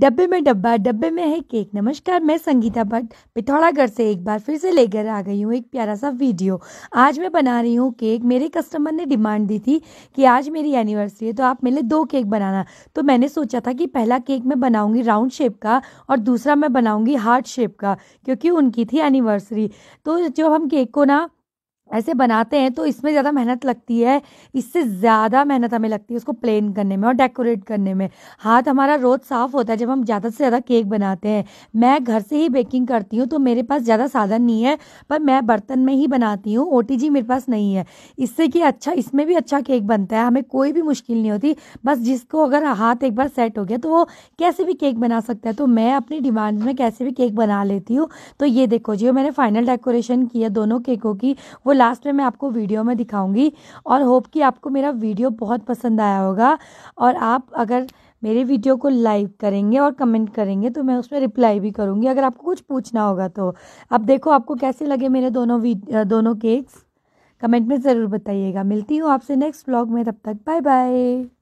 डब्बे में डब्बा डब्बे में है केक नमस्कार मैं संगीता भट्ट पिथौरागढ़ से एक बार फिर से लेकर आ गई हूँ एक प्यारा सा वीडियो आज मैं बना रही हूँ केक मेरे कस्टमर ने डिमांड दी थी कि आज मेरी एनिवर्सरी है तो आप मेरे दो केक बनाना तो मैंने सोचा था कि पहला केक मैं बनाऊँगी राउंड शेप का और दूसरा मैं बनाऊँगी हार्ट शेप का क्योंकि उनकी थी एनिवर्सरी तो जब हम केक को ना ऐसे बनाते हैं तो इसमें ज़्यादा मेहनत लगती है इससे ज़्यादा मेहनत हमें लगती है उसको प्लेन करने में और डेकोरेट करने में हाथ हमारा रोज़ साफ़ होता है जब हम ज़्यादा से ज़्यादा केक बनाते हैं मैं घर से ही बेकिंग करती हूँ तो मेरे पास ज़्यादा साधन नहीं है पर मैं बर्तन में ही बनाती हूँ ओ मेरे पास नहीं है इससे कि अच्छा इसमें भी अच्छा केक बनता है हमें कोई भी मुश्किल नहीं होती बस जिसको अगर हाथ एक बार सेट हो गया तो वो कैसे भी केक बना सकता है तो मैं अपनी डिमांड में कैसे भी केक बना लेती हूँ तो ये देखो जी मैंने फाइनल डेकोरेशन किया दोनों केकों की वो लास्ट में मैं आपको वीडियो में दिखाऊंगी और होप कि आपको मेरा वीडियो बहुत पसंद आया होगा और आप अगर मेरे वीडियो को लाइक करेंगे और कमेंट करेंगे तो मैं उसमें रिप्लाई भी करूँगी अगर आपको कुछ पूछना होगा तो अब देखो आपको कैसे लगे मेरे दोनों दोनों केक्स कमेंट में ज़रूर बताइएगा मिलती हूँ आपसे नेक्स्ट ब्लॉग में तब तक बाय बाय